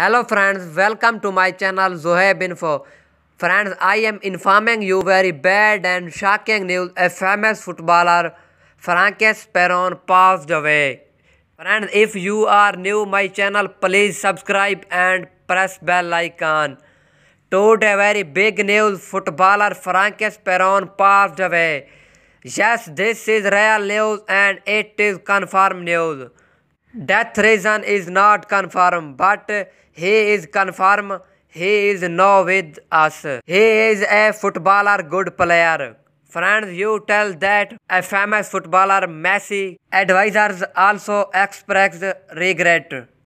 hello friends welcome to my channel Zohab info friends i am informing you very bad and shocking news a famous footballer francis peron passed away friends if you are new my channel please subscribe and press bell icon today very big news footballer francis peron passed away yes this is real news and it is confirmed news Death reason is not confirmed, but he is confirmed. He is now with us. He is a footballer, good player. Friends, you tell that a famous footballer, Messi, advisors also express regret.